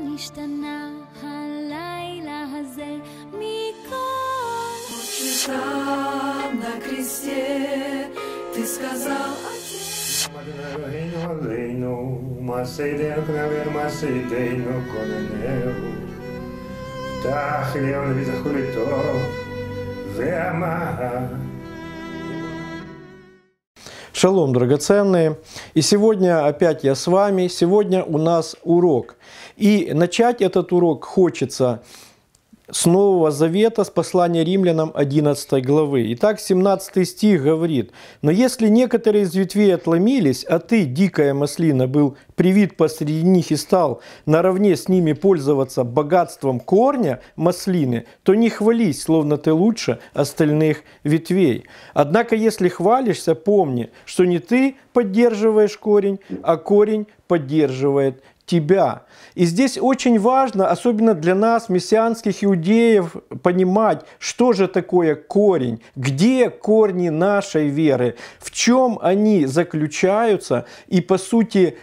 כאן השתנה הלילה הזה מכל... ששם на кресте ты сказал Reino, reino, Macedeiro, Canaver, Macedeiro, Coronel. Tach, Leon, Visa, Julito, Vea, Marra. Шалом, драгоценные! И сегодня опять я с вами. Сегодня у нас урок. И начать этот урок хочется с Нового Завета, с послания римлянам 11 главы. Итак, 17 стих говорит, «Но если некоторые из ветвей отломились, а ты, дикая маслина, был привит посреди них и стал наравне с ними пользоваться богатством корня маслины, то не хвались, словно ты лучше остальных ветвей. Однако, если хвалишься, помни, что не ты поддерживаешь корень, а корень поддерживает тебя. И здесь очень важно, особенно для нас, мессианских иудеев, понимать, что же такое корень, где корни нашей веры, в чем они заключаются и, по сути,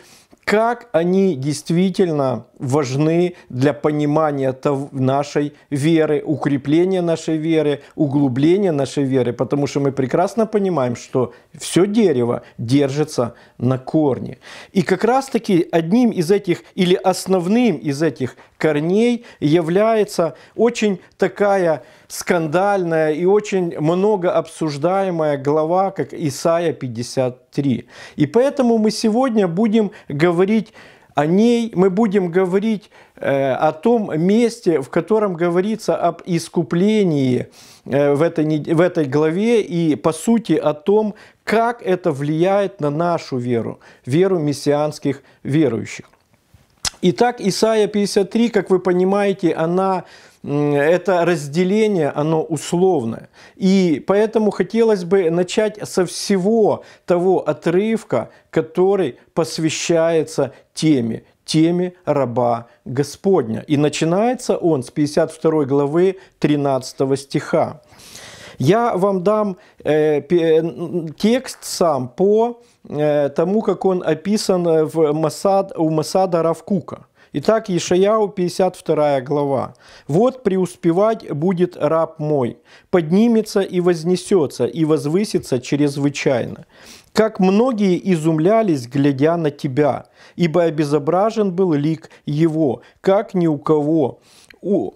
как они действительно важны для понимания нашей веры, укрепления нашей веры, углубления нашей веры, потому что мы прекрасно понимаем, что все дерево держится на корни. И как раз-таки одним из этих или основным из этих корней является очень такая скандальная и очень много обсуждаемая глава, как Исаия 53. И поэтому мы сегодня будем говорить о ней мы будем говорить э, о том месте, в котором говорится об искуплении э, в, этой, в этой главе и по сути о том, как это влияет на нашу веру, веру мессианских верующих. Итак, Исаия 53, как вы понимаете, она, это разделение, оно условное. И поэтому хотелось бы начать со всего того отрывка, который посвящается теме, теме раба Господня. И начинается он с 52 главы 13 стиха. Я вам дам э, текст сам по э, тому, как он описан в Масад, у Масада Равкука. Итак, Ишаяу, 52 глава. «Вот преуспевать будет раб мой, поднимется и вознесется, и возвысится чрезвычайно. Как многие изумлялись, глядя на тебя, ибо обезображен был лик его, как ни у кого у,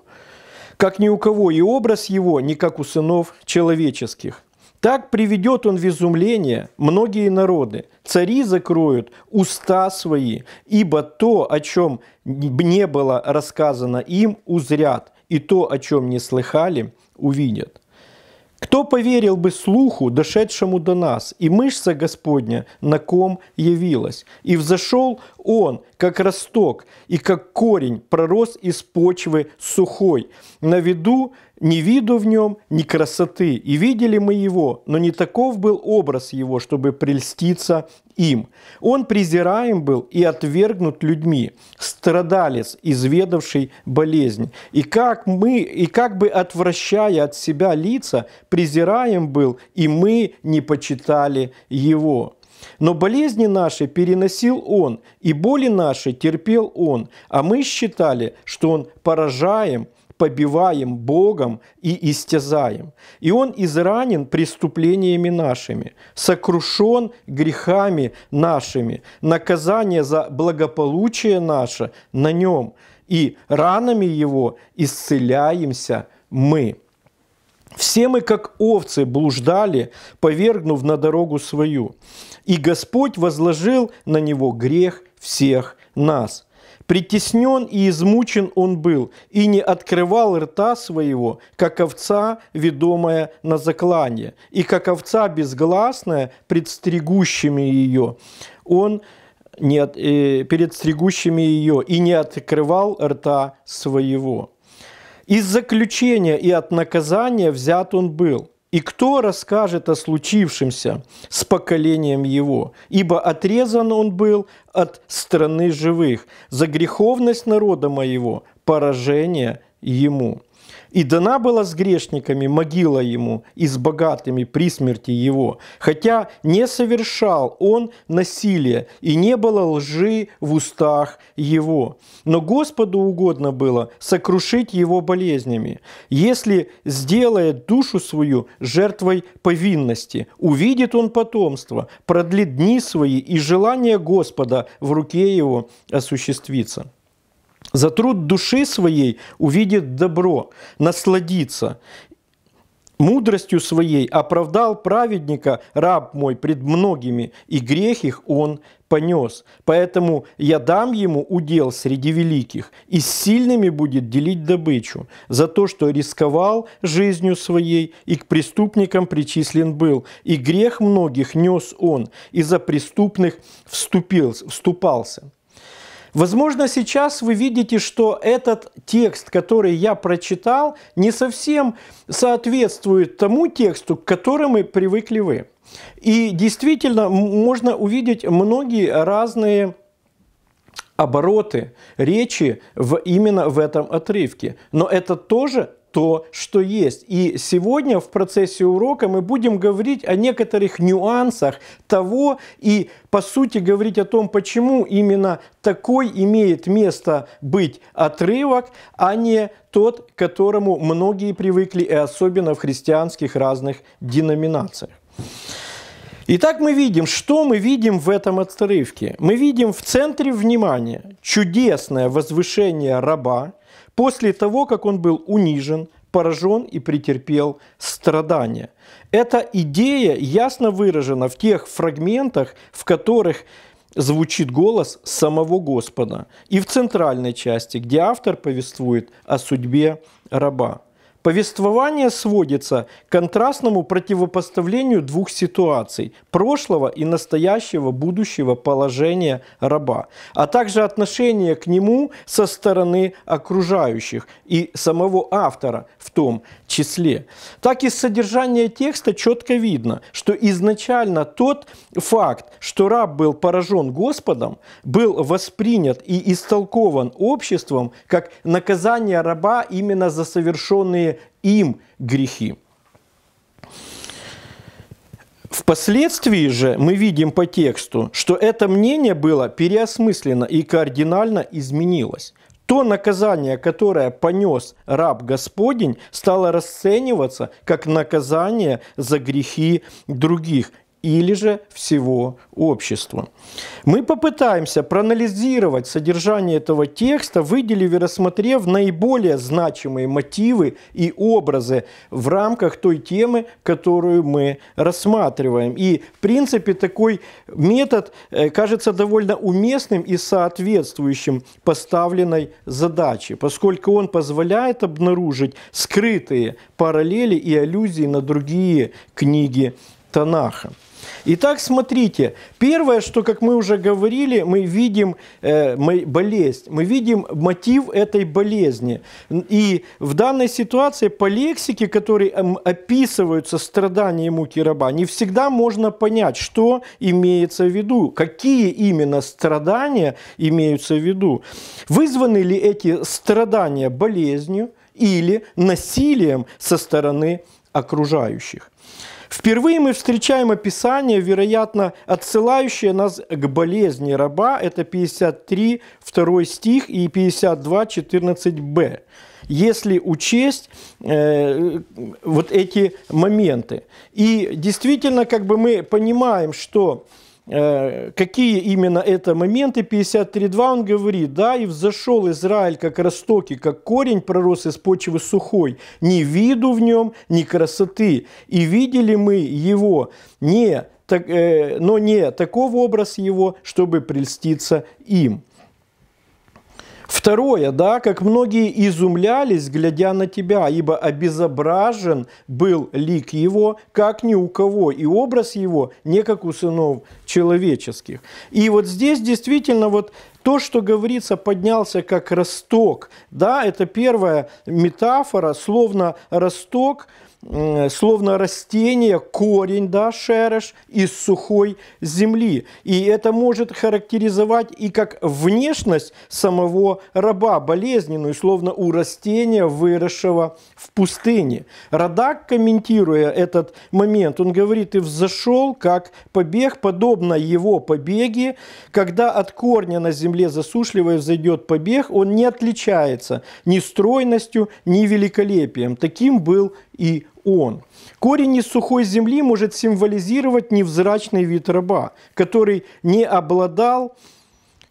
как ни у кого, и образ его не как у сынов человеческих. Так приведет он в изумление многие народы. Цари закроют уста свои, ибо то, о чем не было рассказано им, узрят, и то, о чем не слыхали, увидят. Кто поверил бы слуху, дошедшему до нас, и мышца Господня на ком явилась? И взошел он, как росток, и как корень пророс из почвы сухой. На виду ни виду в нем, ни красоты. И видели мы его, но не таков был образ его, чтобы прельститься им. Он презираем был и отвергнут людьми, страдалец, изведавший болезнь. И как мы, и как бы отвращая от себя лица, презираем был, и мы не почитали его». Но болезни наши переносил Он, и боли наши терпел Он, а мы считали, что Он поражаем – побиваем Богом и истязаем. И он изранен преступлениями нашими, сокрушен грехами нашими, наказание за благополучие наше на нем, и ранами его исцеляемся мы». Все мы, как овцы, блуждали, повергнув на дорогу свою. И Господь возложил на него грех всех нас – Притеснен и измучен он был, и не открывал рта своего, как овца, ведомая на заклание, и как овца безгласная, предстригущими ее, он не, э, перед стригущими ее, и не открывал рта своего. Из заключения и от наказания взят он был, и кто расскажет о случившемся с поколением его? Ибо отрезан он был от страны живых. За греховность народа моего поражение ему. И дана была с грешниками могила ему, и с богатыми при смерти его. Хотя не совершал он насилия, и не было лжи в устах его. Но Господу угодно было сокрушить его болезнями. Если сделает душу свою жертвой повинности, увидит он потомство, продлит дни свои, и желание Господа в руке его осуществится. За труд души своей увидит добро, насладится. Мудростью своей оправдал праведника раб мой пред многими, и грех их он понес. Поэтому я дам ему удел среди великих, и с сильными будет делить добычу за то, что рисковал жизнью своей и к преступникам причислен был. И грех многих нес он, и за преступных вступился, вступался. Возможно, сейчас вы видите, что этот текст, который я прочитал, не совсем соответствует тому тексту, к которому привыкли вы. И действительно, можно увидеть многие разные обороты речи в, именно в этом отрывке. Но это тоже то, что есть. И сегодня в процессе урока мы будем говорить о некоторых нюансах того и, по сути, говорить о том, почему именно такой имеет место быть отрывок, а не тот, к которому многие привыкли, и особенно в христианских разных деноминациях. Итак, мы видим, что мы видим в этом отрывке. Мы видим в центре внимания чудесное возвышение раба, после того, как он был унижен, поражен и претерпел страдания. Эта идея ясно выражена в тех фрагментах, в которых звучит голос самого Господа, и в центральной части, где автор повествует о судьбе раба. Повествование сводится к контрастному противопоставлению двух ситуаций – прошлого и настоящего будущего положения раба, а также отношение к нему со стороны окружающих и самого автора в том числе. Так из содержания текста четко видно, что изначально тот факт, что раб был поражен Господом, был воспринят и истолкован обществом как наказание раба именно за совершенные им грехи. Впоследствии же мы видим по тексту, что это мнение было переосмыслено и кардинально изменилось. То наказание, которое понес раб Господень, стало расцениваться как наказание за грехи других или же всего общества. Мы попытаемся проанализировать содержание этого текста, выделив и рассмотрев наиболее значимые мотивы и образы в рамках той темы, которую мы рассматриваем. И, в принципе, такой метод э, кажется довольно уместным и соответствующим поставленной задаче, поскольку он позволяет обнаружить скрытые параллели и аллюзии на другие книги Танаха. Итак, смотрите, первое, что, как мы уже говорили, мы видим э, мы, болезнь, мы видим мотив этой болезни. И в данной ситуации по лексике, которые эм, описываются страдания муки раба, не всегда можно понять, что имеется в виду, какие именно страдания имеются в виду. Вызваны ли эти страдания болезнью или насилием со стороны окружающих. Впервые мы встречаем описание, вероятно, отсылающее нас к болезни раба. Это 53, 2 стих и 52, 14б если учесть э, вот эти моменты. И действительно, как бы мы понимаем, что Э, какие именно это моменты. 53.2 он говорит, да, и взошел Израиль как ростоки, как корень пророс из почвы сухой, ни виду в нем, ни красоты. И видели мы его не, так, э, но не такого образ его, чтобы прельститься им. Второе, да, как многие изумлялись, глядя на тебя, ибо обезображен был лик его, как ни у кого, и образ его не как у сынов человеческих. И вот здесь действительно вот то, что говорится, поднялся как росток, да, это первая метафора, словно росток – Э, словно растение, корень, да, шереш из сухой земли. И это может характеризовать и как внешность самого раба, болезненную, словно у растения, выросшего в пустыне. Радак, комментируя этот момент, он говорит, и взошел, как побег, подобно его побеге, когда от корня на земле засушливая взойдет побег, он не отличается ни стройностью, ни великолепием. Таким был и он. Корень из сухой земли может символизировать невзрачный вид раба, который не обладал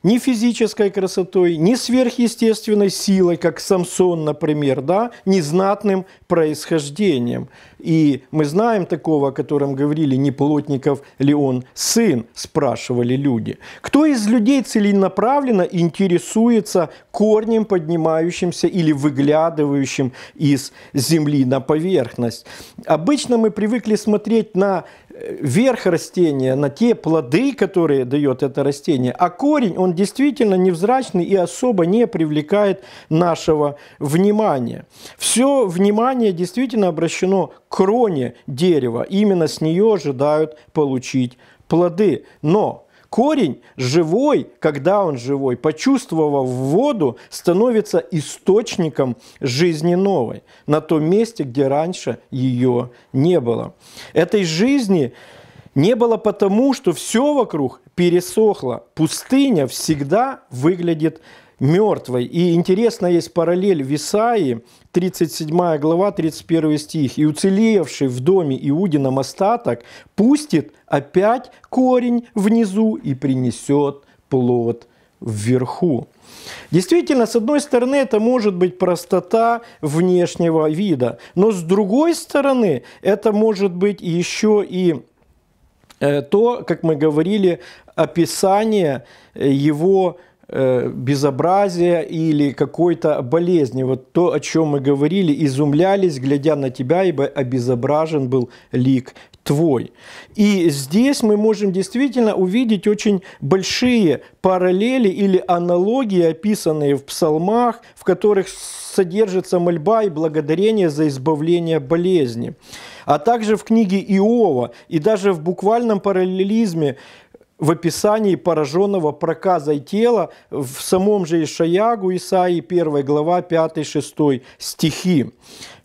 ни физической красотой, ни сверхъестественной силой, как Самсон, например, да, ни знатным происхождением. И мы знаем такого, о котором говорили, не плотников ли он сын, спрашивали люди. Кто из людей целенаправленно интересуется корнем, поднимающимся или выглядывающим из земли на поверхность? Обычно мы привыкли смотреть на верх растения, на те плоды, которые дает это растение, а корень, он действительно невзрачный и особо не привлекает нашего внимания. Все внимание действительно обращено к кроне дерева, именно с нее ожидают получить плоды. Но Корень живой, когда он живой, почувствовав воду, становится источником жизни новой на том месте, где раньше ее не было. Этой жизни не было потому, что все вокруг пересохло. Пустыня всегда выглядит мертвой. И интересно есть параллель в Исаии, 37 глава, 31 стих. «И уцелевший в доме Иудином остаток пустит опять корень внизу и принесет плод вверху». Действительно, с одной стороны, это может быть простота внешнего вида, но с другой стороны, это может быть еще и э, то, как мы говорили, описание его Э, безобразия или какой-то болезни. Вот то, о чем мы говорили, изумлялись, глядя на тебя, ибо обезображен был лик твой. И здесь мы можем действительно увидеть очень большие параллели или аналогии, описанные в псалмах, в которых содержится мольба и благодарение за избавление болезни. А также в книге Иова и даже в буквальном параллелизме в описании пораженного проказой тела в самом же Ишаягу, Исаии 1 глава 5-6 стихи.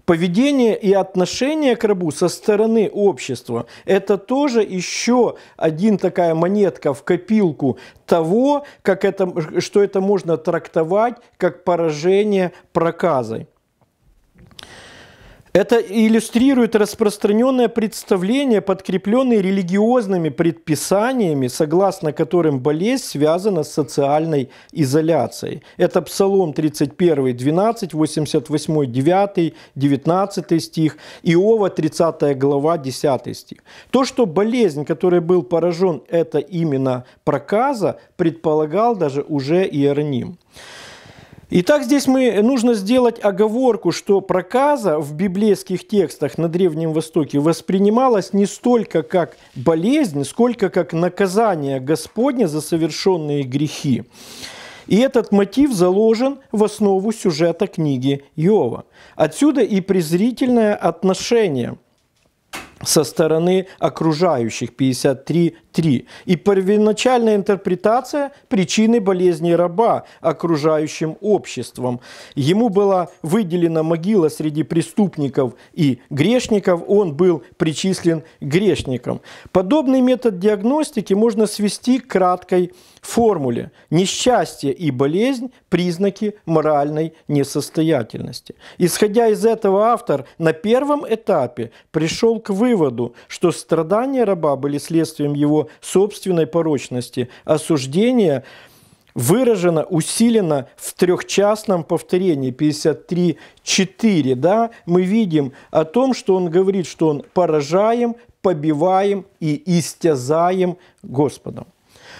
Поведение и отношение к рабу со стороны общества – это тоже еще один такая монетка в копилку того, как это, что это можно трактовать как поражение проказой. Это иллюстрирует распространенное представление, подкрепленное религиозными предписаниями, согласно которым болезнь связана с социальной изоляцией. Это Псалом 31, 12, 88, 9, 19 стих, Иова 30 глава, 10 стих. То, что болезнь, которой был поражен, это именно проказа, предполагал даже уже Иероним. Итак, здесь мы, нужно сделать оговорку, что проказа в библейских текстах на Древнем Востоке воспринималась не столько как болезнь, сколько как наказание Господня за совершенные грехи. И этот мотив заложен в основу сюжета книги Иова. Отсюда и презрительное отношение со стороны окружающих 53.3. И первоначальная интерпретация причины болезни раба окружающим обществом. Ему была выделена могила среди преступников и грешников, он был причислен грешником. Подобный метод диагностики можно свести к краткой формуле. Несчастье и болезнь – признаки моральной несостоятельности. Исходя из этого автор на первом этапе пришел к выводу, выводу, что страдания раба были следствием его собственной порочности. Осуждение выражено, усилено в трехчастном повторении 53.4. Да? Мы видим о том, что он говорит, что он поражаем, побиваем и истязаем Господом.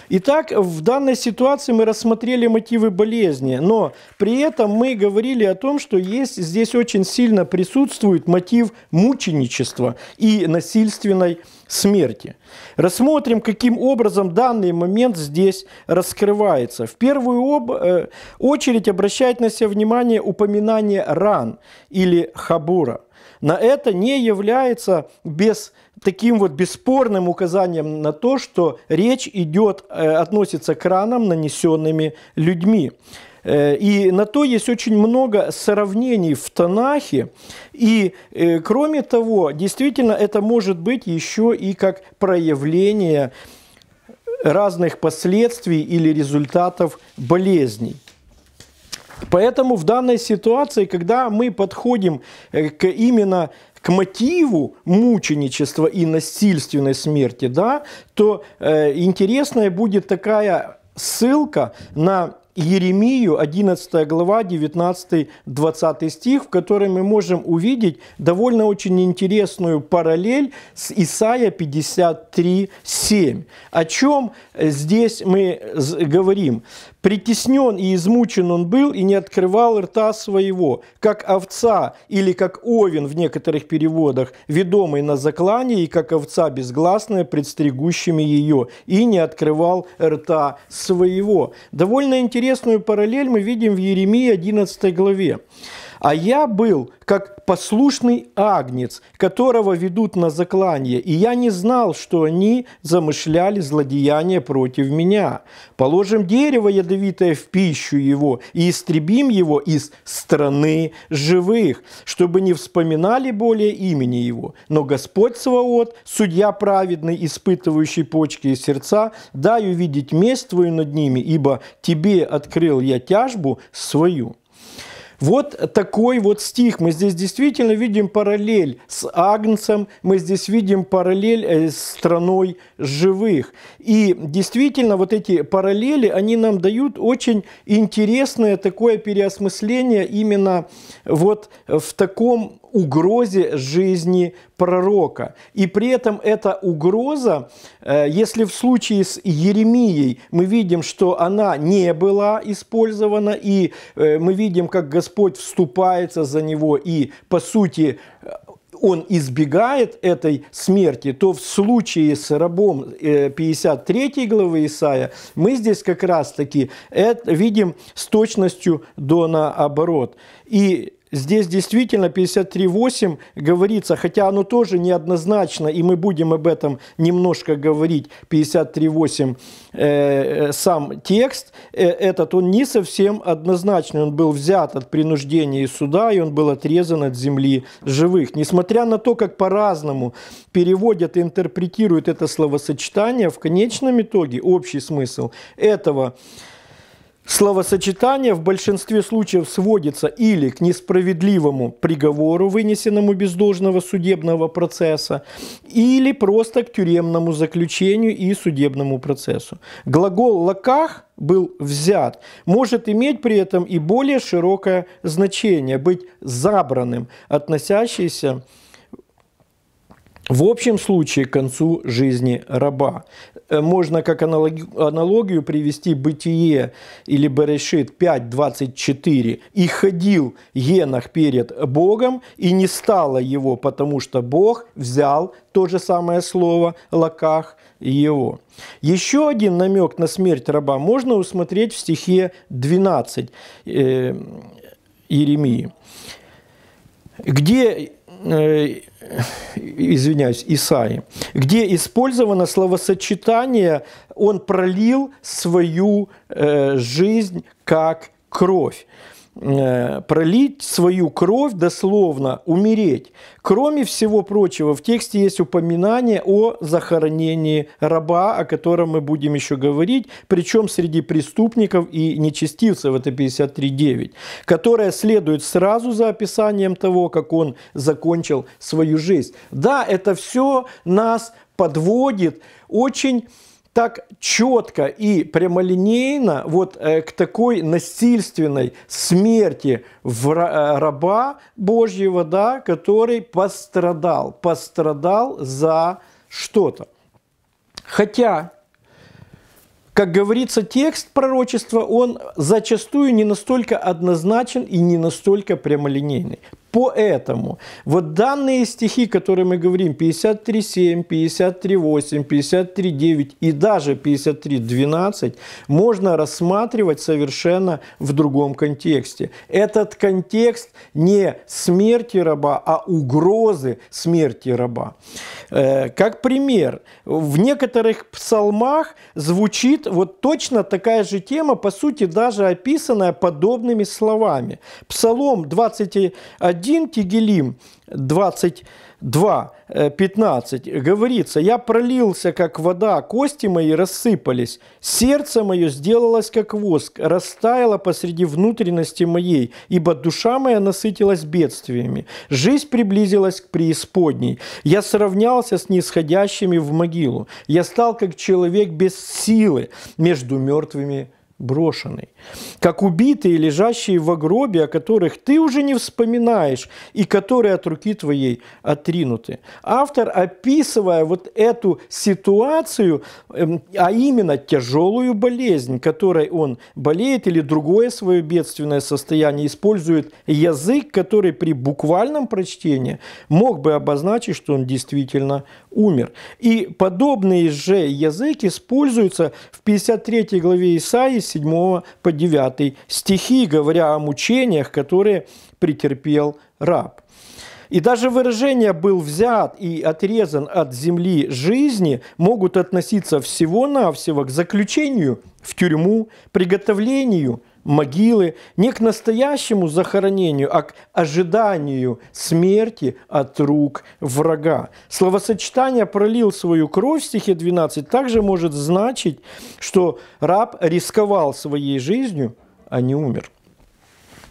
Итак, в данной ситуации мы рассмотрели мотивы болезни, но при этом мы говорили о том, что есть, здесь очень сильно присутствует мотив мученичества и насильственной смерти. Рассмотрим, каким образом данный момент здесь раскрывается. В первую об... Э, очередь обращает на себя внимание упоминание ран или хабура на это не является без таким вот бесспорным указанием на то, что речь идет, э, относится к ранам, нанесенными людьми. Э, и на то есть очень много сравнений в Танахе. И, э, кроме того, действительно, это может быть еще и как проявление разных последствий или результатов болезней. Поэтому в данной ситуации, когда мы подходим э, к именно к мотиву мученичества и насильственной смерти, да, то э, интересная будет такая ссылка на Еремию, 11 глава, 19-20 стих, в которой мы можем увидеть довольно очень интересную параллель с Исаия 53, 7. О чем э, здесь мы говорим? Притеснен и измучен он был и не открывал рта своего, как овца или как овен в некоторых переводах, ведомый на заклане и как овца безгласная, предстригущими ее, и не открывал рта своего. Довольно интересную параллель мы видим в Еремии 11 главе. А я был как послушный агнец, которого ведут на заклание, и я не знал, что они замышляли злодеяние против меня. Положим дерево ядовитое в пищу его, и истребим его из страны живых, чтобы не вспоминали более имени его. Но Господь Саваот, судья праведный, испытывающий почки и сердца, дай увидеть месть твою над ними, ибо тебе открыл я тяжбу свою». Вот такой вот стих. Мы здесь действительно видим параллель с Агнцем, мы здесь видим параллель э, с страной живых. И действительно вот эти параллели, они нам дают очень интересное такое переосмысление именно вот в таком угрозе жизни пророка. И при этом эта угроза, э, если в случае с Еремией мы видим, что она не была использована, и э, мы видим, как Господь вступается за него и, по сути, э, он избегает этой смерти, то в случае с рабом 53 главы Исаия мы здесь как раз-таки видим с точностью до наоборот. И Здесь действительно 53.8 говорится, хотя оно тоже неоднозначно, и мы будем об этом немножко говорить, 53.8 э, э, сам текст э, этот, он не совсем однозначный, он был взят от принуждения и суда, и он был отрезан от земли живых. Несмотря на то, как по-разному переводят и интерпретируют это словосочетание, в конечном итоге общий смысл этого – Словосочетание в большинстве случаев сводится или к несправедливому приговору, вынесенному без должного судебного процесса, или просто к тюремному заключению и судебному процессу. Глагол «лаках» был взят, может иметь при этом и более широкое значение, быть забранным, относящееся в общем случае к концу жизни раба. Э, можно как аналогию привести бытие или Берешит 5.24. «И ходил Енах перед Богом, и не стало его, потому что Бог взял то же самое слово «лаках» его». Еще один намек на смерть раба можно усмотреть в стихе 12 э, Иеремии где Э, извиняюсь, Исаи, где использовано словосочетание «он пролил свою э, жизнь как кровь». Э, пролить свою кровь, дословно умереть. Кроме всего прочего, в тексте есть упоминание о захоронении раба, о котором мы будем еще говорить, причем среди преступников и нечестивцев, это 53.9, которое следует сразу за описанием того, как он закончил свою жизнь. Да, это все нас подводит очень так четко и прямолинейно вот э, к такой насильственной смерти в э, раба Божьего, да, который пострадал, пострадал за что-то. Хотя как говорится, текст пророчества, он зачастую не настолько однозначен и не настолько прямолинейный. Поэтому вот данные стихи, которые мы говорим, 53.7, 53.8, 53.9 и даже 53.12, можно рассматривать совершенно в другом контексте. Этот контекст не смерти раба, а угрозы смерти раба. Э, как пример, в некоторых псалмах звучит вот точно такая же тема, по сути, даже описанная подобными словами. Псалом 21 1, Тигелим 22, 15, э, говорится, «Я пролился, как вода, кости мои рассыпались, сердце мое сделалось, как воск, растаяло посреди внутренности моей, ибо душа моя насытилась бедствиями, жизнь приблизилась к преисподней, я сравнялся с нисходящими в могилу, я стал, как человек без силы между мертвыми брошенный, как убитые, лежащие в гробе, о которых ты уже не вспоминаешь и которые от руки твоей отринуты. Автор, описывая вот эту ситуацию, эм, а именно тяжелую болезнь, которой он болеет или другое свое бедственное состояние, использует язык, который при буквальном прочтении мог бы обозначить, что он действительно умер. И подобный же язык используется в 53 главе Исаии, 7 по 9 стихи, говоря о мучениях, которые претерпел раб. И даже выражение «был взят и отрезан от земли жизни» могут относиться всего-навсего к заключению в тюрьму, приготовлению – могилы, не к настоящему захоронению, а к ожиданию смерти от рук врага. Словосочетание «пролил свою кровь» в стихе 12 также может значить, что раб рисковал своей жизнью, а не умер.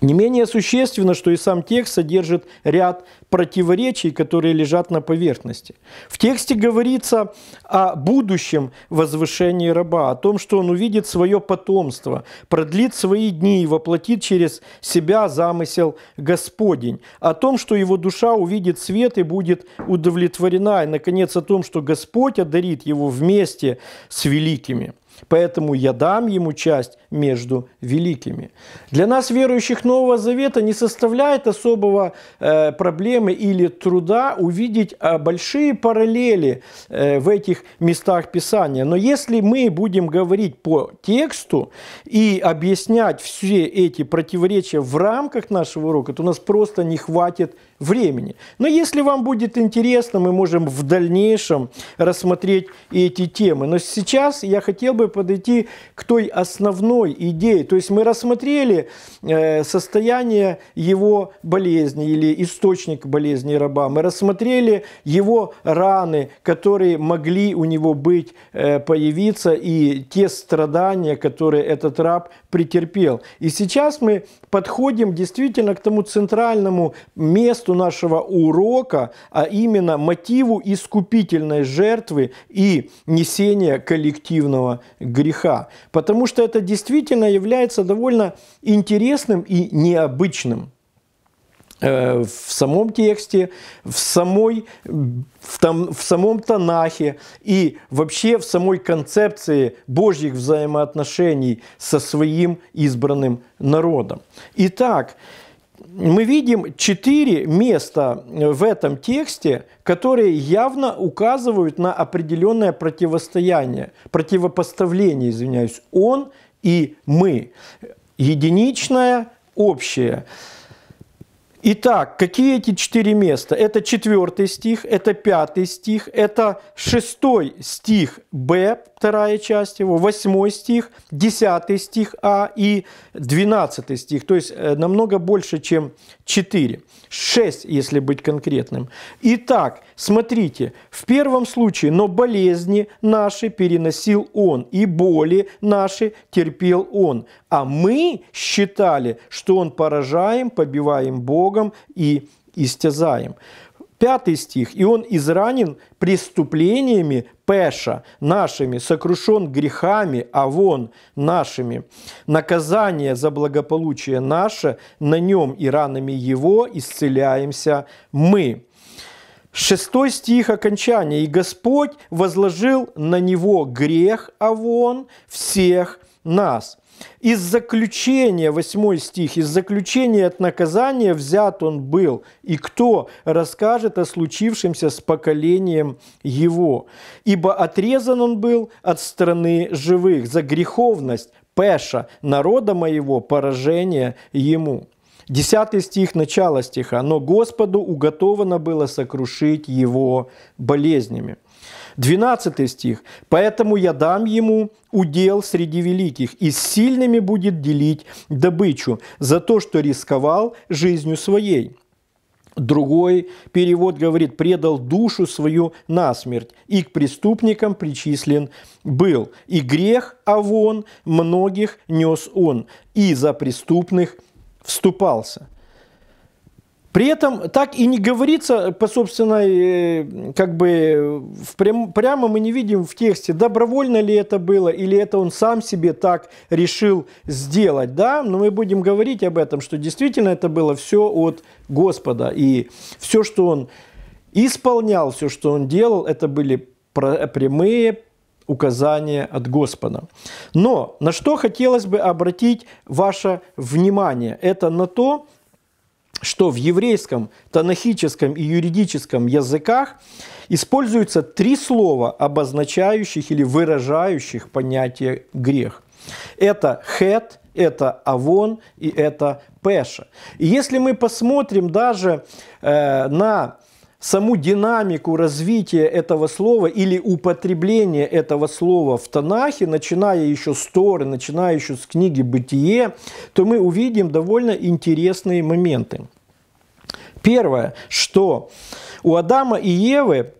Не менее существенно, что и сам текст содержит ряд противоречий, которые лежат на поверхности. В тексте говорится о будущем возвышении раба, о том, что он увидит свое потомство, продлит свои дни и воплотит через себя замысел Господень, о том, что его душа увидит свет и будет удовлетворена, и, наконец, о том, что Господь одарит его вместе с великими – Поэтому я дам ему часть между великими. Для нас, верующих Нового Завета, не составляет особого э, проблемы или труда увидеть э, большие параллели э, в этих местах Писания. Но если мы будем говорить по тексту и объяснять все эти противоречия в рамках нашего урока, то у нас просто не хватит времени. Но если вам будет интересно, мы можем в дальнейшем рассмотреть и эти темы. Но сейчас я хотел бы подойти к той основной идее. То есть мы рассмотрели э, состояние его болезни или источник болезни раба. Мы рассмотрели его раны, которые могли у него быть, э, появиться, и те страдания, которые этот раб претерпел. И сейчас мы подходим действительно к тому центральному месту, тексту нашего урока, а именно мотиву искупительной жертвы и несения коллективного греха. Потому что это действительно является довольно интересным и необычным э, в самом тексте, в, самой, в, там, в самом Танахе и вообще в самой концепции Божьих взаимоотношений со своим избранным народом. Итак, мы видим четыре места э, в этом тексте, которые явно указывают на определенное противостояние, противопоставление, извиняюсь, он и мы. Единичное, общее. Итак, какие эти четыре места? Это четвертый стих, это пятый стих, это шестой стих Б, вторая часть его, восьмой стих, десятый стих А и двенадцатый стих. То есть э, намного больше, чем четыре. Шесть, если быть конкретным. Итак, смотрите, в первом случае, но болезни наши переносил он, и боли наши терпел он. А мы считали, что он поражаем, побиваем Бога, Богом и истязаем. Пятый стих. «И он изранен преступлениями Пеша нашими, сокрушен грехами Авон нашими. Наказание за благополучие наше на нем и ранами его исцеляемся мы». Шестой стих окончания. «И Господь возложил на него грех Авон всех нас». Из заключения, 8 стих, из заключения от наказания взят он был, и кто расскажет о случившемся с поколением его? Ибо отрезан он был от страны живых за греховность Пеша, народа моего, поражение ему. Десятый стих, начало стиха. «Но Господу уготовано было сокрушить его болезнями». Двенадцатый стих. «Поэтому я дам ему удел среди великих, и с сильными будет делить добычу за то, что рисковал жизнью своей». Другой перевод говорит, предал душу свою насмерть, и к преступникам причислен был. И грех Авон многих нес он, и за преступных вступался. При этом так и не говорится по собственной, э, как бы, прям, прямо мы не видим в тексте, добровольно ли это было, или это он сам себе так решил сделать, да, но мы будем говорить об этом, что действительно это было все от Господа, и все, что он исполнял, все, что он делал, это были прямые указание от Господа. Но на что хотелось бы обратить ваше внимание, это на то, что в еврейском, танахическом и юридическом языках используются три слова, обозначающих или выражающих понятие грех. Это хет, это авон и это пеша. И если мы посмотрим даже э, на саму динамику развития этого слова или употребления этого слова в Танахе, начиная еще с Торы, начиная еще с книги «Бытие», то мы увидим довольно интересные моменты. Первое, что у Адама и Евы,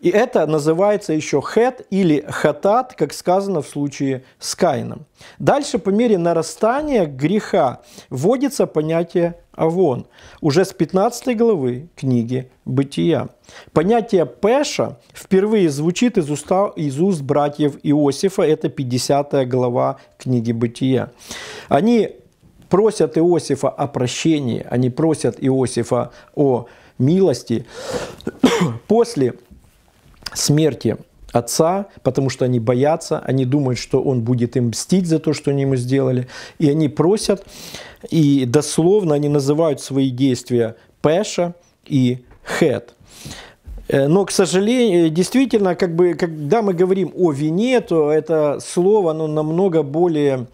и это называется еще хет или хатат, как сказано в случае с Каином. Дальше по мере нарастания греха вводится понятие Авон, уже с 15 главы книги «Бытия». Понятие «пеша» впервые звучит из, уста, из уст братьев Иосифа, это 50 глава книги «Бытия». Они просят Иосифа о прощении, они просят Иосифа о милости. После смерти отца, потому что они боятся, они думают, что он будет им мстить за то, что они ему сделали, и они просят, и дословно они называют свои действия Пэша и Хэт. Э, но, к сожалению, э, действительно, как бы, когда мы говорим о вине, то это слово, оно намного более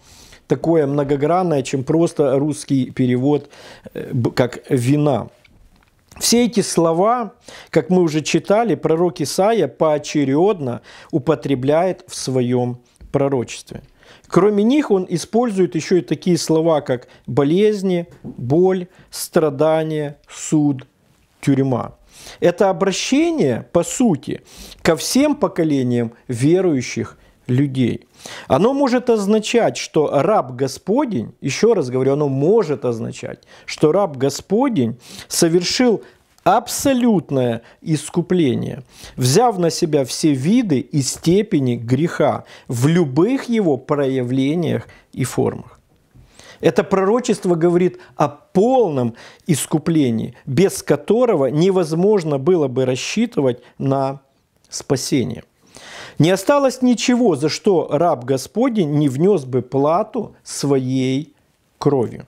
такое многогранное, чем просто русский перевод э, как «вина». Все эти слова, как мы уже читали, пророк Исаия поочередно употребляет в своем пророчестве. Кроме них он использует еще и такие слова, как болезни, боль, страдания, суд, тюрьма. Это обращение, по сути, ко всем поколениям верующих людей – оно может означать, что раб Господень, еще раз говорю, оно может означать, что раб Господень совершил абсолютное искупление, взяв на себя все виды и степени греха в любых его проявлениях и формах. Это пророчество говорит о полном искуплении, без которого невозможно было бы рассчитывать на спасение – не осталось ничего, за что раб Господень не внес бы плату своей кровью.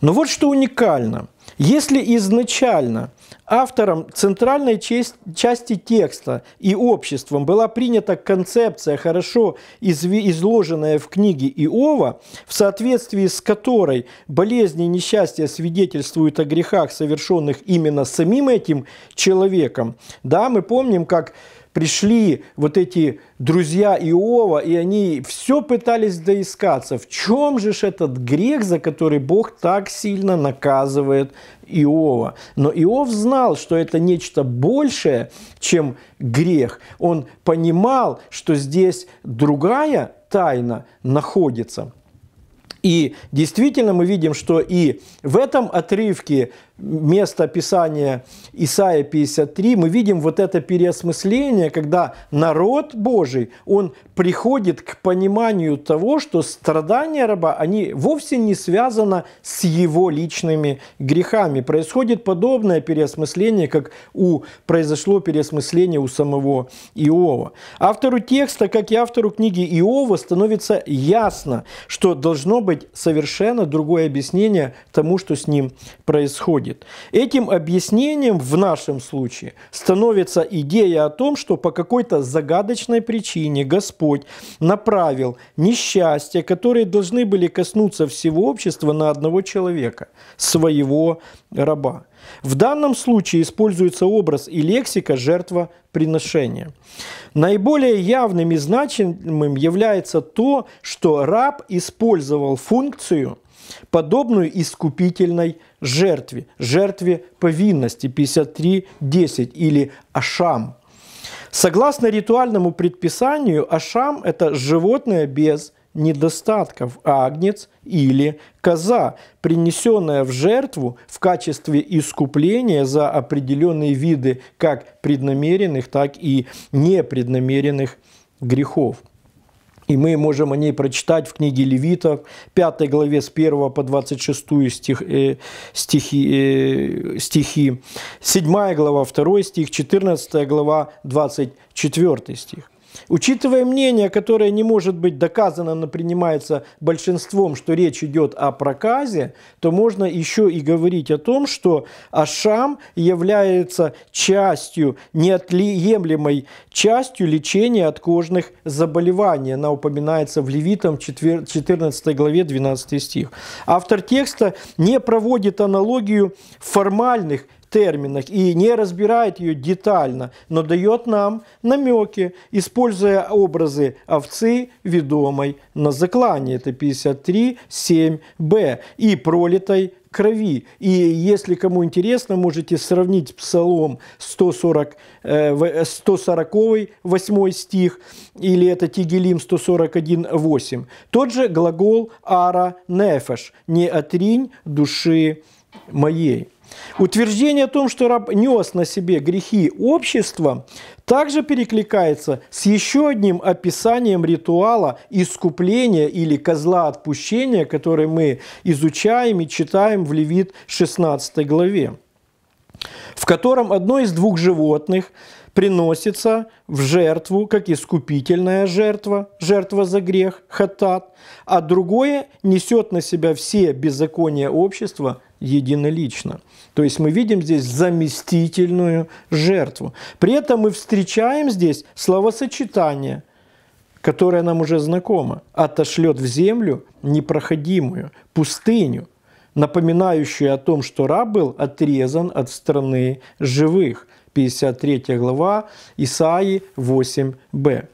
Но вот что уникально. Если изначально автором центральной части текста и обществом была принята концепция, хорошо изложенная в книге Иова, в соответствии с которой болезни и несчастья свидетельствуют о грехах, совершенных именно самим этим человеком, да, мы помним, как пришли вот эти друзья Иова, и они все пытались доискаться. В чем же этот грех, за который Бог так сильно наказывает Иова? Но Иов знал, что это нечто большее, чем грех. Он понимал, что здесь другая тайна находится. И действительно мы видим, что и в этом отрывке место описания Исаия 53, мы видим вот это переосмысление, когда народ Божий, он приходит к пониманию того, что страдания раба, они вовсе не связаны с его личными грехами. Происходит подобное переосмысление, как у, произошло переосмысление у самого Иова. Автору текста, как и автору книги Иова, становится ясно, что должно быть совершенно другое объяснение тому, что с ним происходит происходит. Этим объяснением в нашем случае становится идея о том, что по какой-то загадочной причине Господь направил несчастья, которые должны были коснуться всего общества на одного человека, своего раба. В данном случае используется образ и лексика жертвоприношения. Наиболее явным и значимым является то, что раб использовал функцию, подобную искупительной жертве, жертве повинности 53.10 или Ашам. Согласно ритуальному предписанию, Ашам – это животное без недостатков, агнец или коза, принесенная в жертву в качестве искупления за определенные виды как преднамеренных, так и непреднамеренных грехов. И мы можем о ней прочитать в книге Левитов, 5 главе с 1 по 26 стих, э, стихи, э, стихи, 7 глава 2 стих, 14 глава 24 стих. Учитывая мнение, которое не может быть доказано, но принимается большинством, что речь идет о проказе, то можно еще и говорить о том, что Ашам является частью, неотъемлемой частью лечения от кожных заболеваний. Она упоминается в Левитам 14 главе 12 стих. Автор текста не проводит аналогию формальных терминах и не разбирает ее детально, но дает нам намеки, используя образы овцы, ведомой на заклане. Это 53.7b. И пролитой крови. И если кому интересно, можете сравнить Псалом 140, 140 8 стих, или это Тигелим 141, 8. Тот же глагол «ара нефеш» – «не отринь души моей». Утверждение о том, что раб нес на себе грехи общества, также перекликается с еще одним описанием ритуала искупления или козла отпущения, который мы изучаем и читаем в Левит 16 главе, в котором одно из двух животных приносится в жертву, как искупительная жертва, жертва за грех, хатат, а другое несет на себя все беззакония общества единолично. То есть мы видим здесь заместительную жертву. При этом мы встречаем здесь словосочетание, которое нам уже знакомо. «Отошлет в землю непроходимую, пустыню, напоминающую о том, что раб был отрезан от страны живых». 53 глава Исаии 8b.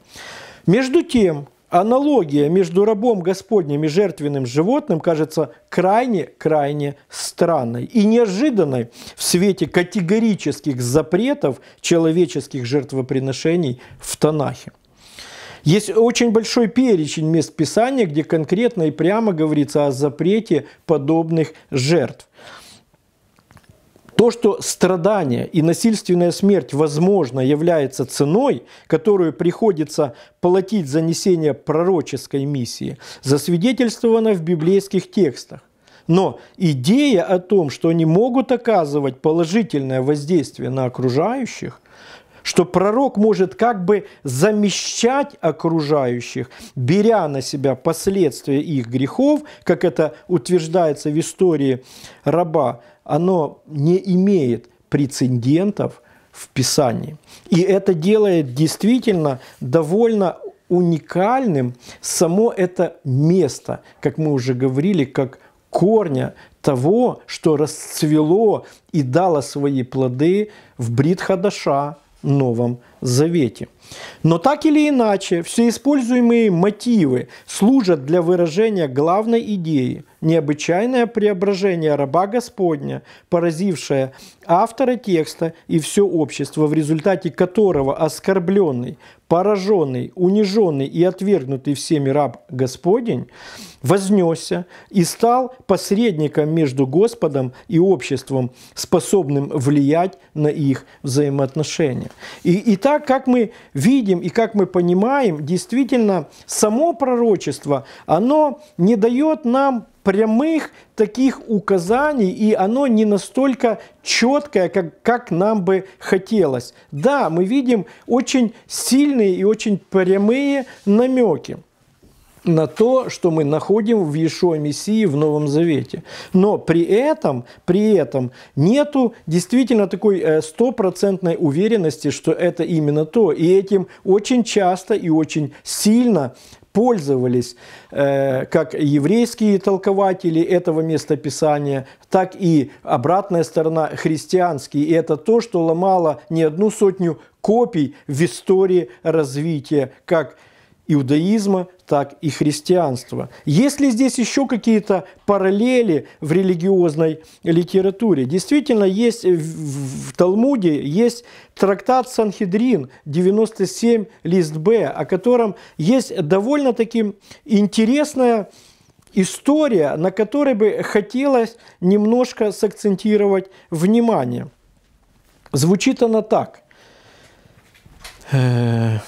Между тем, Аналогия между рабом Господним и жертвенным животным кажется крайне-крайне странной и неожиданной в свете категорических запретов человеческих жертвоприношений в Танахе. Есть очень большой перечень мест Писания, где конкретно и прямо говорится о запрете подобных жертв. То, что страдание и насильственная смерть, возможно, является ценой, которую приходится платить за несение пророческой миссии, засвидетельствовано в библейских текстах. Но идея о том, что они могут оказывать положительное воздействие на окружающих, что пророк может как бы замещать окружающих, беря на себя последствия их грехов, как это утверждается в истории раба оно не имеет прецедентов в Писании. И это делает действительно довольно уникальным само это место, как мы уже говорили, как корня того, что расцвело и дало свои плоды в Брит-Хадаша, Новом Завете. Но так или иначе, все используемые мотивы служат для выражения главной идеи – необычайное преображение раба Господня, поразившее автора текста и все общество, в результате которого оскорбленный, пораженный, униженный и отвергнутый всеми раб Господень вознесся и стал посредником между Господом и обществом, способным влиять на их взаимоотношения. И, и так так как мы видим и как мы понимаем, действительно, само пророчество, оно не дает нам прямых таких указаний, и оно не настолько четкое, как, как нам бы хотелось. Да, мы видим очень сильные и очень прямые намеки на то, что мы находим в Иешуа Мессии в Новом Завете. Но при этом, при этом нету действительно такой э, стопроцентной уверенности, что это именно то. И этим очень часто и очень сильно пользовались э, как еврейские толкователи этого местописания, так и обратная сторона христианские. И это то, что ломало не одну сотню копий в истории развития как иудаизма, так и христианства. Есть ли здесь еще какие-то параллели в религиозной литературе? Действительно, есть в Талмуде есть трактат Санхедрин 97 лист Б, о котором есть довольно-таки интересная история, на которой бы хотелось немножко сакцентировать внимание. Звучит она так. Э,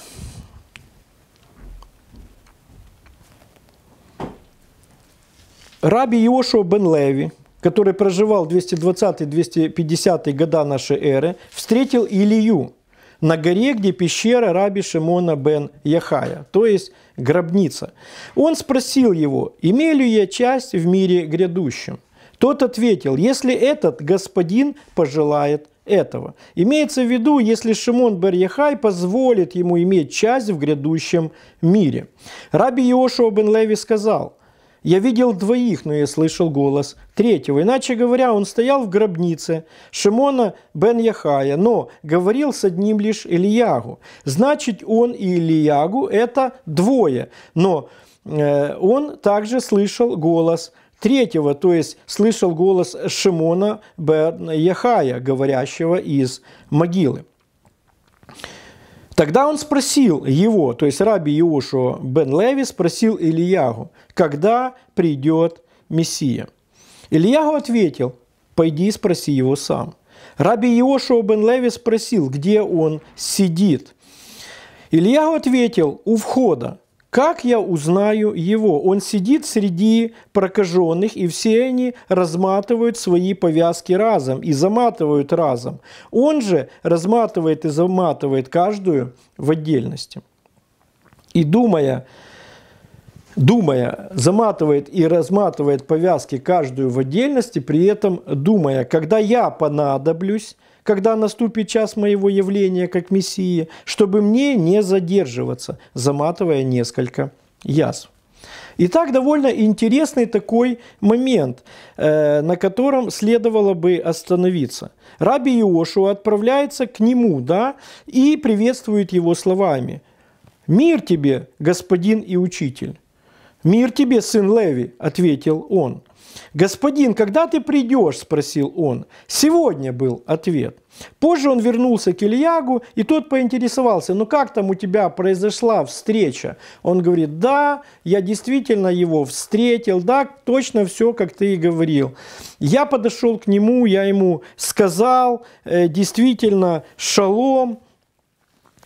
Раби Иошуа бен Леви, который проживал 220-250 года нашей эры, встретил Илью на горе, где пещера раби Шимона бен Яхая, то есть гробница. Он спросил его, имею ли я часть в мире грядущем? Тот ответил, если этот господин пожелает этого. Имеется в виду, если Шимон Барьяхай позволит ему иметь часть в грядущем мире. Раби Иошуа бен Леви сказал – я видел двоих, но я слышал голос третьего. Иначе говоря, он стоял в гробнице Шимона бен Яхая, но говорил с одним лишь Ильягу. Значит, он и Ильягу – это двое. Но э, он также слышал голос третьего, то есть слышал голос Шимона бен Яхая, говорящего из могилы. Тогда он спросил его, то есть раби Иошуа бен Леви спросил Ильягу, когда придет Мессия. Ильягу ответил, пойди спроси его сам. Раби Иошуа бен Леви спросил, где он сидит. Ильягу ответил, у входа. Как я узнаю его? Он сидит среди прокаженных, и все они разматывают свои повязки разом и заматывают разом. Он же разматывает и заматывает каждую в отдельности. И думая, думая, заматывает и разматывает повязки каждую в отдельности, при этом думая, когда я понадоблюсь, когда наступит час моего явления как Мессии, чтобы мне не задерживаться, заматывая несколько язв. Итак, довольно интересный такой момент, э, на котором следовало бы остановиться. Раби Иошуа отправляется к нему, да, и приветствует его словами. «Мир тебе, господин и учитель!» «Мир тебе, сын Леви!» – ответил он – «Господин, когда ты придешь?» – спросил он. «Сегодня» был ответ. Позже он вернулся к Ильягу, и тот поинтересовался, ну как там у тебя произошла встреча? Он говорит, да, я действительно его встретил, да, точно все, как ты и говорил. Я подошел к нему, я ему сказал, э, действительно, шалом.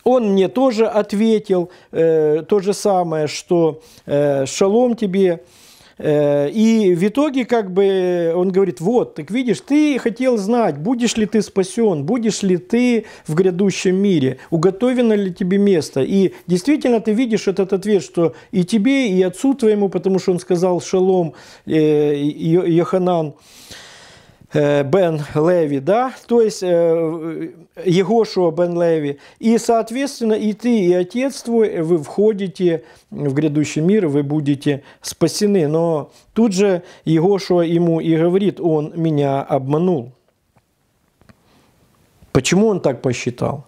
Он мне тоже ответил э, то же самое, что э, шалом тебе, Э, и в итоге как бы он говорит, вот, так видишь, ты хотел знать, будешь ли ты спасен, будешь ли ты в грядущем мире, уготовлено ли тебе место. И действительно ты видишь этот ответ, что и тебе, и отцу твоему, потому что он сказал шалом, э, Йоханан, э, Бен Леви, да, то есть э, Егошуа Бен Леви. И, соответственно, и ты, и отец твой, вы входите в грядущий мир, вы будете спасены. Но тут же Егошуа ему и говорит, он меня обманул. Почему он так посчитал?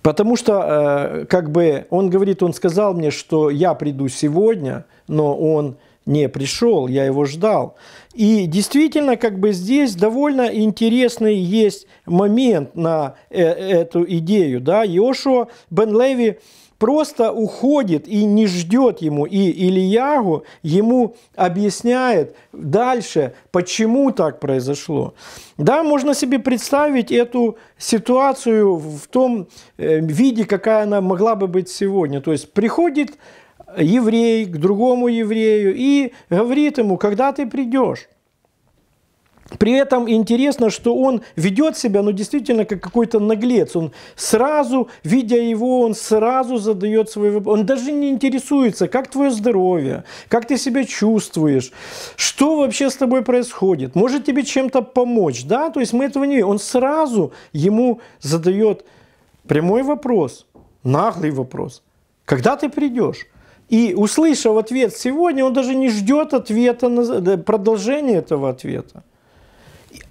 Потому что, э, как бы, он говорит, он сказал мне, что я приду сегодня, но он не пришел, я его ждал. И действительно, как бы здесь довольно интересный есть момент на э эту идею. Да? Йошуа Бен Леви просто уходит и не ждет ему. И Ильягу ему объясняет дальше, почему так произошло. Да, можно себе представить эту ситуацию в том э, виде, какая она могла бы быть сегодня. То есть приходит еврей к другому еврею и говорит ему, когда ты придешь. При этом интересно, что он ведет себя, ну, действительно, как какой-то наглец. Он сразу, видя его, он сразу задает свой вопрос. Он даже не интересуется, как твое здоровье, как ты себя чувствуешь, что вообще с тобой происходит, может тебе чем-то помочь, да? То есть мы этого не видим. Он сразу ему задает прямой вопрос, наглый вопрос. Когда ты придешь? И услышав ответ сегодня, он даже не ждет ответа, на, продолжение этого ответа.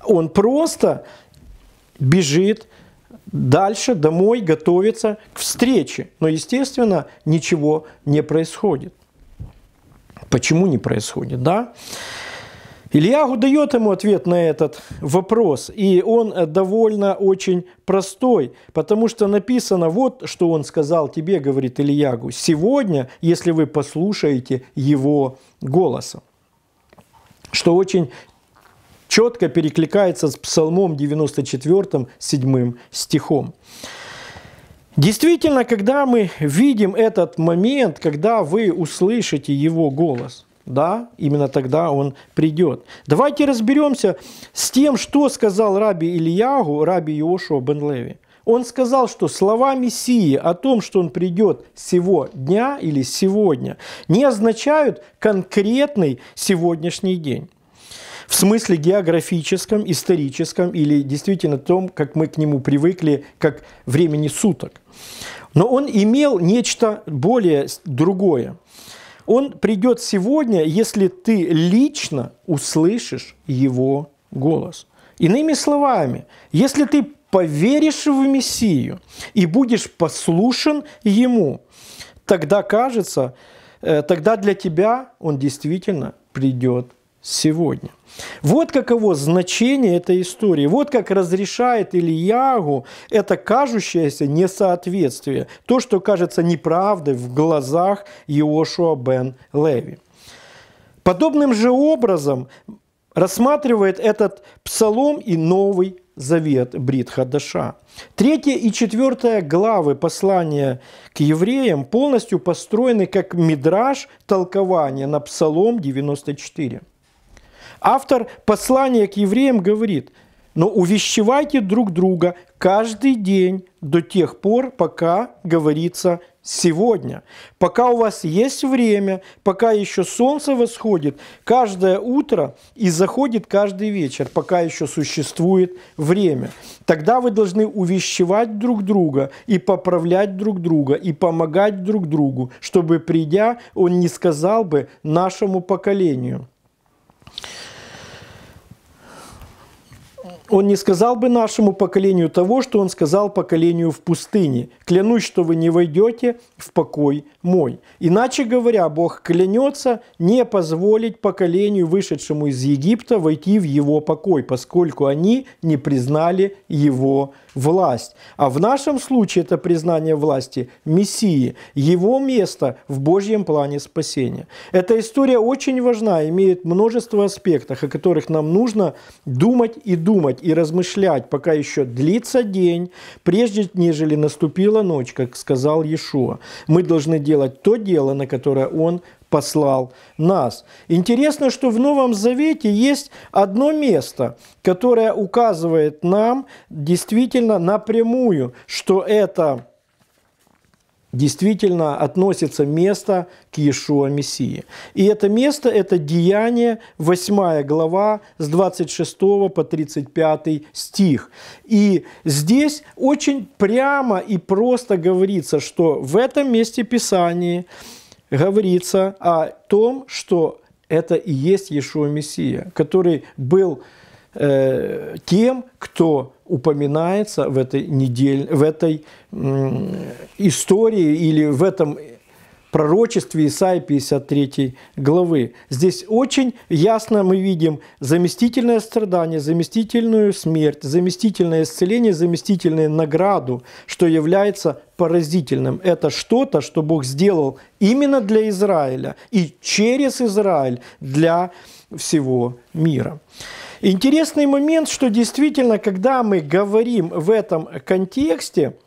Он просто бежит дальше домой, готовится к встрече. Но, естественно, ничего не происходит. Почему не происходит, да? Ильягу дает ему ответ на этот вопрос, и он э, довольно очень простой, потому что написано вот, что он сказал тебе, говорит Ильягу, сегодня, если вы послушаете его голоса, что очень четко перекликается с Псалмом 94, 7 стихом. Действительно, когда мы видим этот момент, когда вы услышите его голос – да, именно тогда он придет. Давайте разберемся с тем, что сказал раби Ильягу, раби Иошуа бен Леви. Он сказал, что слова Мессии о том, что он придет сего дня или сегодня, не означают конкретный сегодняшний день. В смысле географическом, историческом или действительно том, как мы к нему привыкли, как времени суток. Но он имел нечто более другое. Он придет сегодня, если ты лично услышишь его голос. Иными словами, если ты поверишь в Мессию и будешь послушен ему, тогда кажется, э, тогда для тебя он действительно придет сегодня. Вот каково значение этой истории. Вот как разрешает Ильягу это кажущееся несоответствие. То, что кажется неправдой в глазах Иошуа бен Леви. Подобным же образом рассматривает этот псалом и Новый Завет Брит Хадаша. Третья и четвертая главы послания к евреям полностью построены как мидраж толкования на Псалом 94. Автор послания к евреям говорит, но увещевайте друг друга каждый день до тех пор, пока говорится сегодня. Пока у вас есть время, пока еще солнце восходит каждое утро и заходит каждый вечер, пока еще существует время. Тогда вы должны увещевать друг друга и поправлять друг друга и помогать друг другу, чтобы придя, он не сказал бы нашему поколению – он не сказал бы нашему поколению того, что он сказал поколению в пустыне. Клянусь, что вы не войдете в покой мой. Иначе говоря, Бог клянется не позволить поколению, вышедшему из Египта, войти в его покой, поскольку они не признали его власть. А в нашем случае это признание власти Мессии, его место в Божьем плане спасения. Эта история очень важна, имеет множество аспектов, о которых нам нужно думать и думать, и размышлять, пока еще длится день, прежде нежели наступила ночь, как сказал Иешуа. Мы должны делать то дело, на которое Он послал нас. Интересно, что в Новом Завете есть одно место, которое указывает нам действительно напрямую, что это действительно относится место к Иешуа Мессии. И это место – это Деяние, 8 глава, с 26 по 35 стих. И здесь очень прямо и просто говорится, что в этом месте писания говорится о том, что это и есть Иешуа Мессия, который был э, тем, кто упоминается в этой, недель, в этой э, истории или в этом пророчестве Исаии 53 главы. Здесь очень ясно мы видим заместительное страдание, заместительную смерть, заместительное исцеление, заместительную награду, что является поразительным. Это что-то, что Бог сделал именно для Израиля и через Израиль для всего мира. Интересный момент, что действительно, когда мы говорим в этом контексте –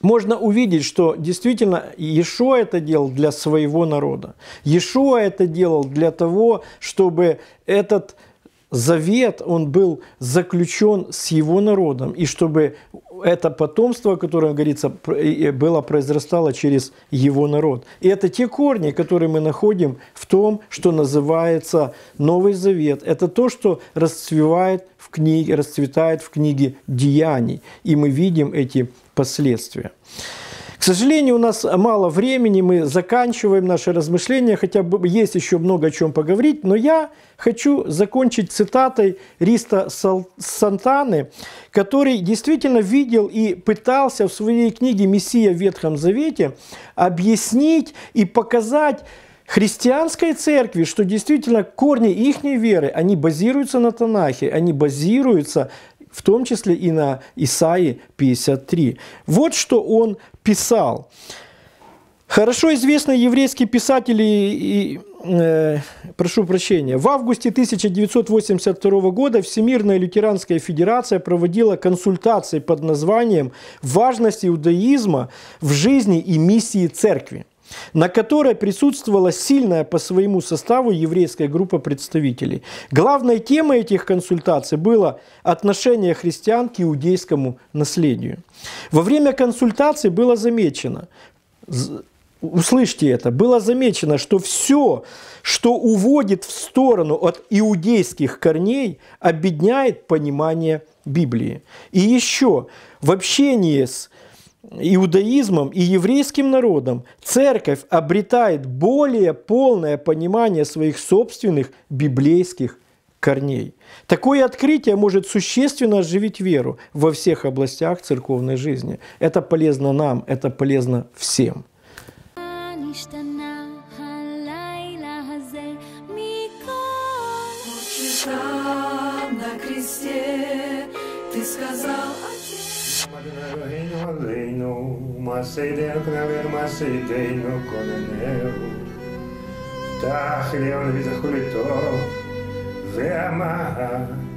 можно увидеть, что действительно Иешуа это делал для своего народа. Иешуа это делал для того, чтобы этот завет, он был заключен с его народом, и чтобы это потомство, о котором говорится, было, произрастало через его народ. И это те корни, которые мы находим в том, что называется Новый Завет. Это то, что расцвевает в книге, расцветает в книге деяний, и мы видим эти последствия. К сожалению, у нас мало времени, мы заканчиваем наши размышления, хотя бы есть еще много о чем поговорить, но я хочу закончить цитатой Риста Сантаны, который действительно видел и пытался в своей книге «Мессия в Ветхом Завете» объяснить и показать христианской церкви, что действительно корни их веры, они базируются на Танахе, они базируются в том числе и на Исаии 53. Вот что он писал. Хорошо известный еврейский писатель и, э, прошу прощения, в августе 1982 года Всемирная лютеранская федерация проводила консультации под названием «Важность иудаизма в жизни и миссии церкви» на которой присутствовала сильная по своему составу еврейская группа представителей. Главной темой этих консультаций было отношение христиан к иудейскому наследию. Во время консультаций было замечено, услышьте это, было замечено, что все, что уводит в сторону от иудейских корней, обедняет понимание Библии. И еще в общении с иудаизмом и еврейским народом церковь обретает более полное понимание своих собственных библейских корней. Такое открытие может существенно оживить веру во всех областях церковной жизни. Это полезно нам, это полезно всем. Ты сказал reino, reino, macedeno, cnavero, macedeno, filhão, Tach, leon, vê a marra.